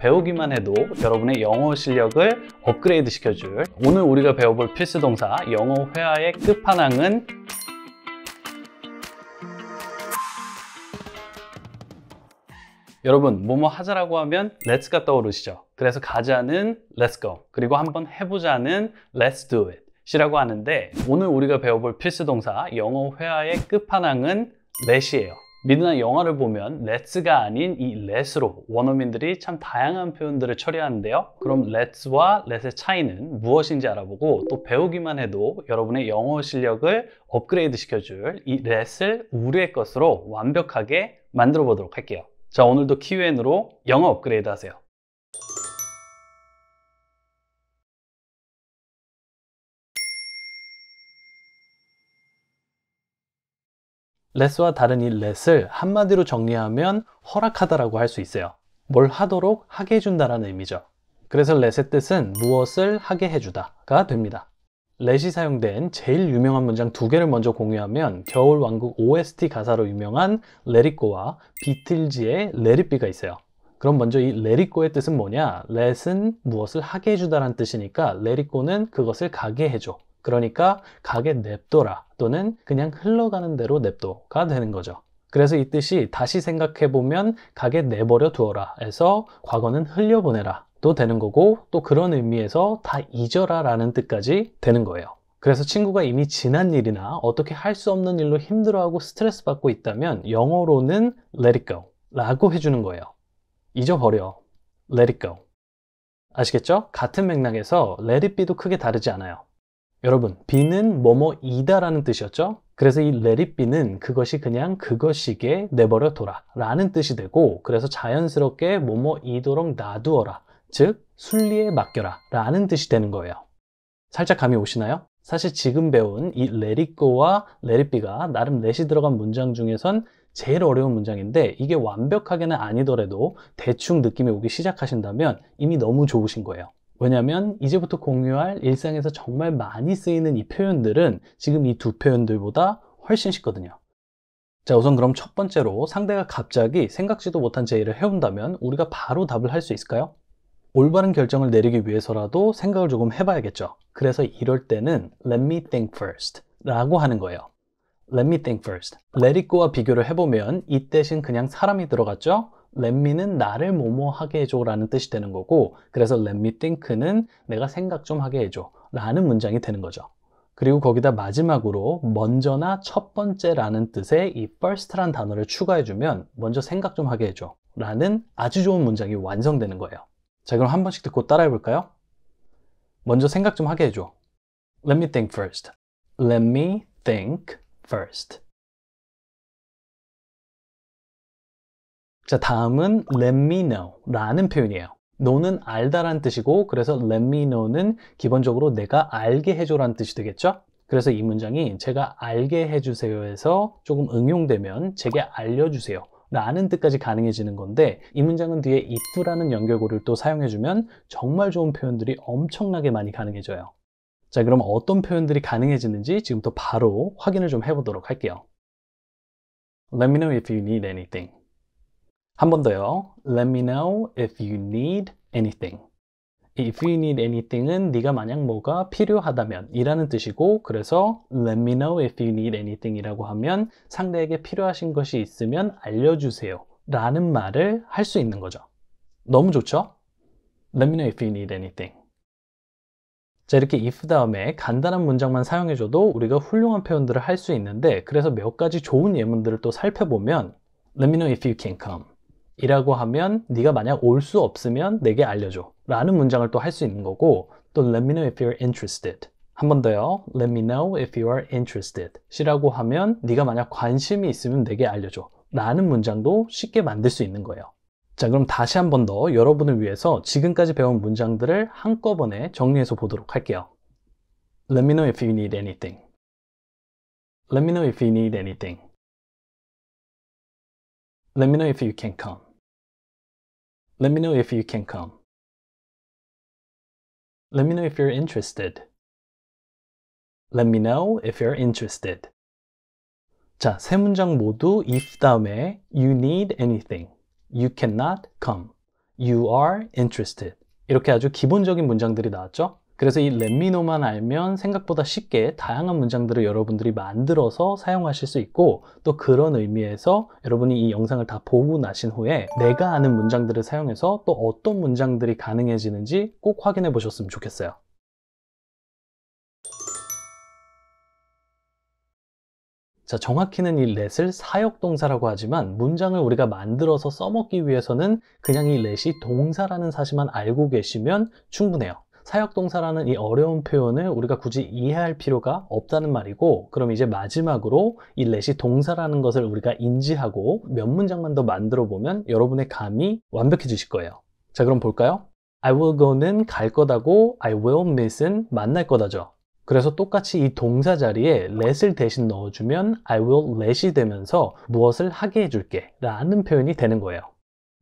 배우기만 해도 여러분의 영어 실력을 업그레이드 시켜줄 오늘 우리가 배워볼 필수 동사 영어 회화의 끝판왕은 여러분 뭐뭐 하자라고 하면 let's가 떠오르시죠? 그래서 가자는 let's go 그리고 한번 해보자는 let's do it 이라고 하는데 오늘 우리가 배워볼 필수 동사 영어 회화의 끝판왕은 let이에요 미드나 영화를 보면 let's가 아닌 이 let's로 원어민들이 참 다양한 표현들을 처리하는데요. 그럼 let's와 let의 차이는 무엇인지 알아보고 또 배우기만 해도 여러분의 영어 실력을 업그레이드 시켜줄 이 let'을 우리의 것으로 완벽하게 만들어 보도록 할게요. 자, 오늘도 키웬으로 영어 업그레이드 하세요. less와 다른 이 less을 한마디로 정리하면 허락하다라고 할 수 있어요. 뭘 하도록 하게 해준다라는 의미죠. 그래서 let의 뜻은 무엇을 하게 해주다가 됩니다. let이 사용된 제일 유명한 문장 두 개를 먼저 공유하면 겨울왕국 OST 가사로 유명한 Let It Go와 비틀즈의 Let It Be가 있어요. 그럼 먼저 이 Let It Go의 뜻은 뭐냐? let은 무엇을 하게 해주다라는 뜻이니까 Let It Go는 그것을 가게 해줘. 그러니까 가게 냅둬라 또는 그냥 흘러가는 대로 냅둬가 되는 거죠. 그래서 이 뜻이 다시 생각해보면 가게 내버려 두어라 에서 과거는 흘려보내라 도 되는 거고 또 그런 의미에서 다 잊어라 라는 뜻까지 되는 거예요. 그래서 친구가 이미 지난 일이나 어떻게 할 수 없는 일로 힘들어하고 스트레스 받고 있다면 영어로는 let it go 라고 해주는 거예요. 잊어버려. let it go. 아시겠죠? 같은 맥락에서 let it be도 크게 다르지 않아요. 여러분, 비는 뭐뭐이다라는 뜻이었죠? 그래서 이 let it be는 그것이 그냥 그것이게 내버려 둬라 라는 뜻이 되고 그래서 자연스럽게 뭐뭐이도록 놔두어라 즉 순리에 맡겨라 라는 뜻이 되는 거예요. 살짝 감이 오시나요? 사실 지금 배운 이 let it go와 let it be가 나름 l e 이 들어간 문장 중에선 제일 어려운 문장인데 이게 완벽하게는 아니더라도 대충 느낌이 오기 시작하신다면 이미 너무 좋으신 거예요. 왜냐면 이제부터 공유할 일상에서 정말 많이 쓰이는 이 표현들은 지금 이 두 표현들보다 훨씬 쉽거든요. 자, 우선 그럼 첫 번째로 상대가 갑자기 생각지도 못한 제의를 해온다면 우리가 바로 답을 할 수 있을까요? 올바른 결정을 내리기 위해서라도 생각을 조금 해봐야겠죠. 그래서 이럴 때는 let me think first 라고 하는 거예요. let me think first. let it go와 비교를 해보면 이 대신 그냥 사람이 들어갔죠? let me는 나를 뭐뭐하게 해줘라는 뜻이 되는 거고 그래서 let me think는 내가 생각 좀 하게 해줘 라는 문장이 되는 거죠. 그리고 거기다 마지막으로 먼저나 첫 번째라는 뜻의 이 first란 단어를 추가해주면 먼저 생각 좀 하게 해줘 라는 아주 좋은 문장이 완성되는 거예요. 자 그럼 한 번씩 듣고 따라해볼까요? 먼저 생각 좀 하게 해줘. Let me think first. Let me think first. 자, 다음은 let me know 라는 표현이에요. 너는 알다란 뜻이고 그래서 let me know는 기본적으로 내가 알게 해줘라는 뜻이 되겠죠? 그래서 이 문장이 제가 알게 해주세요에서 조금 응용되면 제게 알려주세요 라는 뜻까지 가능해지는 건데 이 문장은 뒤에 if라는 연결고를 리또 사용해주면 정말 좋은 표현들이 엄청나게 많이 가능해져요. 자 그럼 어떤 표현들이 가능해지는지 지금부터 바로 확인을 좀 해보도록 할게요. Let me know if you need anything. 한번 더요. Let me know if you need anything. If you need anything은 네가 만약 뭐가 필요하다면 이라는 뜻이고 그래서 let me know if you need anything 이라고 하면 상대에게 필요하신 것이 있으면 알려주세요 라는 말을 할 수 있는 거죠. 너무 좋죠? Let me know if you need anything. 자 이렇게 if 다음에 간단한 문장만 사용해줘도 우리가 훌륭한 표현들을 할 수 있는데 그래서 몇 가지 좋은 예문들을 또 살펴보면 Let me know if you can come 이라고 하면 네가 만약 올 수 없으면 내게 알려줘 라는 문장을 또 할 수 있는 거고 또 let me know if you're interested 한 번 더요 let me know if you are interested 시라고 하면 네가 만약 관심이 있으면 내게 알려줘 라는 문장도 쉽게 만들 수 있는 거예요 자 그럼 다시 한 번 더 여러분을 위해서 지금까지 배운 문장들을 한꺼번에 정리해서 보도록 할게요 Let me know if you need anything Let me know if you need anything Let me know if you can come Let me know if you can come. Let me know if you're interested. Let me know if you're interested. 자, 세 문장 모두 if 다음에 you need anything, you cannot come, you are interested 이렇게 아주 기본적인 문장들이 나왔죠? 그래서 이 렛미노만 알면 생각보다 쉽게 다양한 문장들을 여러분들이 만들어서 사용하실 수 있고 또 그런 의미에서 여러분이 이 영상을 다 보고 나신 후에 내가 아는 문장들을 사용해서 또 어떤 문장들이 가능해지는지 꼭 확인해 보셨으면 좋겠어요. 자, 정확히는 이 let을 사역동사라고 하지만 문장을 우리가 만들어서 써먹기 위해서는 그냥 이 let이 동사라는 사실만 알고 계시면 충분해요. 사역동사라는 이 어려운 표현을 우리가 굳이 이해할 필요가 없다는 말이고 그럼 이제 마지막으로 이 렛이 동사라는 것을 우리가 인지하고 몇 문장만 더 만들어 보면 여러분의 감이 완벽해지실 거예요. 자 그럼 볼까요? I will go는 갈 거다고 I will m i s s 은 만날 거다죠. 그래서 똑같이 이 동사 자리에 let을 대신 넣어주면 I will let이 되면서 무엇을 하게 해줄게 라는 표현이 되는 거예요.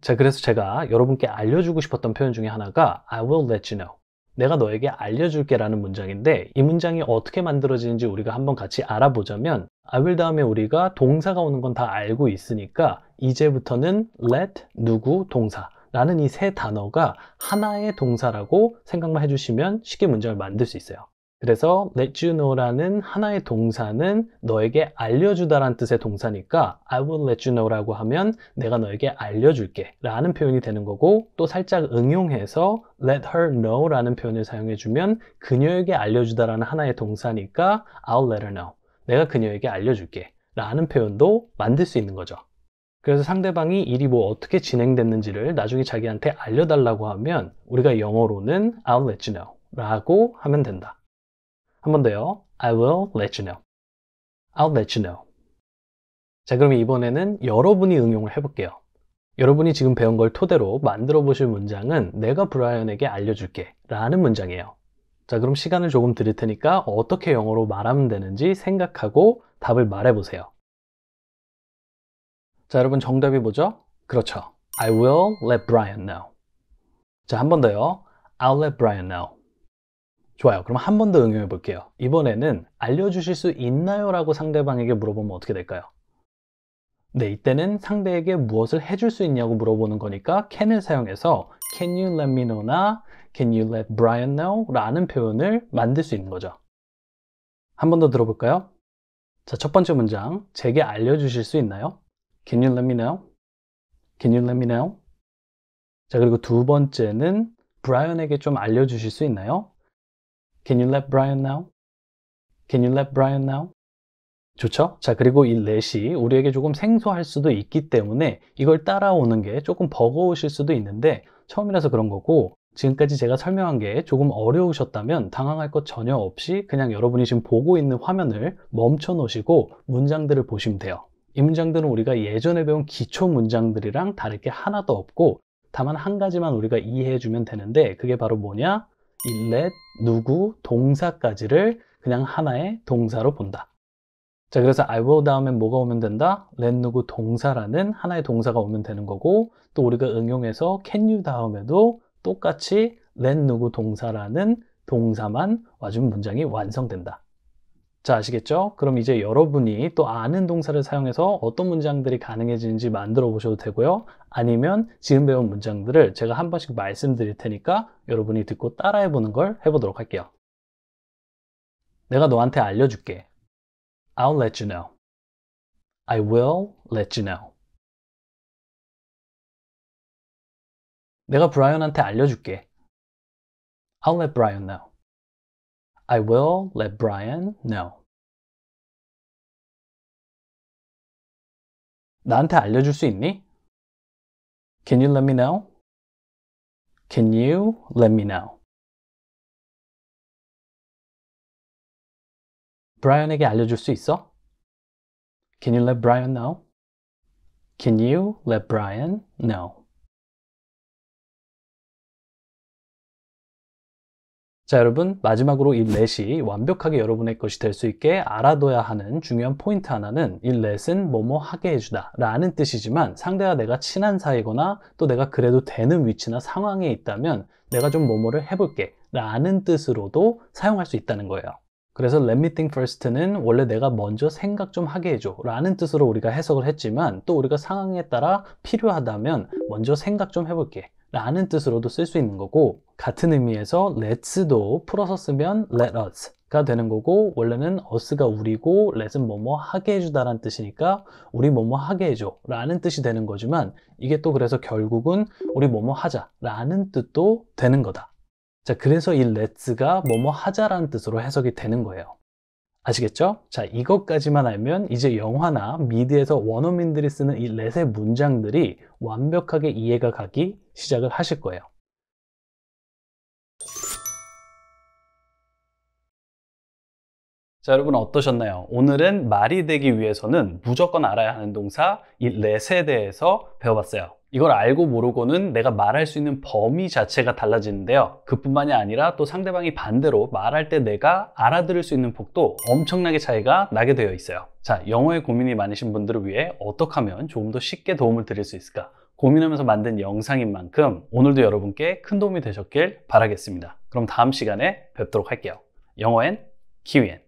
자, 그래서 제가 여러분께 알려주고 싶었던 표현 중에 하나가 I will let you know. 내가 너에게 알려줄게 라는 문장인데 이 문장이 어떻게 만들어지는지 우리가 한번 같이 알아보자면 I will 다음에 우리가 동사가 오는 건 다 알고 있으니까 이제부터는 let, 누구, 동사 라는 이 세 단어가 하나의 동사라고 생각만 해주시면 쉽게 문장을 만들 수 있어요. 그래서 let you know라는 하나의 동사는 너에게 알려주다라는 뜻의 동사니까 I will let you know라고 하면 내가 너에게 알려줄게 라는 표현이 되는 거고 또 살짝 응용해서 let her know라는 표현을 사용해주면 그녀에게 알려주다라는 하나의 동사니까 I'll let her know 내가 그녀에게 알려줄게 라는 표현도 만들 수 있는 거죠 그래서 상대방이 일이 뭐 어떻게 진행됐는지를 나중에 자기한테 알려달라고 하면 우리가 영어로는 I'll let you know 라고 하면 된다 한번 더요. I will let you know. I'll let you know. 자, 그럼 이번에는 여러분이 응용을 해볼게요. 여러분이 지금 배운 걸 토대로 만들어 보실 문장은 내가 브라이언에게 알려줄게 라는 문장이에요. 자, 그럼 시간을 조금 드릴 테니까 어떻게 영어로 말하면 되는지 생각하고 답을 말해보세요. 자, 여러분 정답이 뭐죠? 그렇죠. I will let Brian know. 자, 한 번 더요. I'll let Brian know. 좋아요. 그럼 한 번 더 응용해 볼게요. 이번에는 알려주실 수 있나요? 라고 상대방에게 물어보면 어떻게 될까요? 네, 이때는 상대에게 무엇을 해줄 수 있냐고 물어보는 거니까 can을 사용해서 can you let me know나 can you let Brian know? 라는 표현을 만들 수 있는 거죠. 한 번 더 들어볼까요? 자, 첫 번째 문장. 제게 알려주실 수 있나요? Can you let me know? Can you let me know? 자, 그리고 두 번째는 브라이언에게 좀 알려주실 수 있나요? Can you let Brian now? Can you let Brian now? 좋죠? 자, 그리고 이 let이 우리에게 조금 생소할 수도 있기 때문에 이걸 따라오는 게 조금 버거우실 수도 있는데 처음이라서 그런 거고 지금까지 제가 설명한 게 조금 어려우셨다면 당황할 것 전혀 없이 그냥 여러분이 지금 보고 있는 화면을 멈춰 놓으시고 문장들을 보시면 돼요. 이 문장들은 우리가 예전에 배운 기초 문장들이랑 다를 게 하나도 없고 다만 한 가지만 우리가 이해해 주면 되는데 그게 바로 뭐냐? 일렛, 누구, 동사까지를 그냥 하나의 동사로 본다. 자, 그래서 I will 다음에 뭐가 오면 된다? let 누구 동사라는 하나의 동사가 오면 되는 거고 또 우리가 응용해서 can you 다음에도 똑같이 let 누구 동사라는 동사만 와주면 문장이 완성된다. 자, 아시겠죠? 그럼 이제 여러분이 또 아는 동사를 사용해서 어떤 문장들이 가능해지는지 만들어 보셔도 되고요. 아니면 지금 배운 문장들을 제가 한 번씩 말씀드릴 테니까 여러분이 듣고 따라해 보는 걸 해보도록 할게요. 내가 너한테 알려줄게. I'll let you know. I will let you know. 내가 브라이언한테 알려줄게. I'll let Brian know. I will let Brian know. 나한테 알려줄 수 있니? Can you let me know? Can you let me know? Brian에게 알려줄 수 있어? Can you let Brian know? Can you let Brian know? 자 여러분 마지막으로 이 렛이 완벽하게 여러분의 것이 될 수 있게 알아둬야 하는 중요한 포인트 하나는 이 렛은 뭐뭐 하게 해주다 라는 뜻이지만 상대와 내가 친한 사이거나 또 내가 그래도 되는 위치나 상황에 있다면 내가 좀 뭐뭐를 해볼게 라는 뜻으로도 사용할 수 있다는 거예요 그래서 let me think first는 원래 내가 먼저 생각 좀 하게 해줘 라는 뜻으로 우리가 해석을 했지만 또 우리가 상황에 따라 필요하다면 먼저 생각 좀 해볼게 라는 뜻으로도 쓸 수 있는 거고 같은 의미에서 let's도 풀어서 쓰면 let us 가 되는 거고 원래는 us가 우리고 let은 뭐뭐 하게 해주다 라는 뜻이니까 우리 뭐뭐 하게 해줘 라는 뜻이 되는 거지만 이게 또 그래서 결국은 우리 뭐뭐 하자 라는 뜻도 되는 거다 자 그래서 이 let's가 뭐뭐 하자라는 뜻으로 해석이 되는 거예요 아시겠죠? 자 이것까지만 알면 이제 영화나 미드에서 원어민들이 쓰는 이 let의 문장들이 완벽하게 이해가 가기 시작을 하실 거예요. 자, 여러분 어떠셨나요? 오늘은 말이 되기 위해서는 무조건 알아야 하는 동사 이 let에 대해서 배워봤어요. 이걸 알고 모르고는 내가 말할 수 있는 범위 자체가 달라지는데요. 그뿐만이 아니라 또 상대방이 반대로 말할 때 내가 알아들을 수 있는 폭도 엄청나게 차이가 나게 되어 있어요. 자, 영어에 고민이 많으신 분들을 위해 어떻게 하면 조금 더 쉽게 도움을 드릴 수 있을까? 고민하면서 만든 영상인 만큼 오늘도 여러분께 큰 도움이 되셨길 바라겠습니다. 그럼 다음 시간에 뵙도록 할게요. 영어엔 키위엔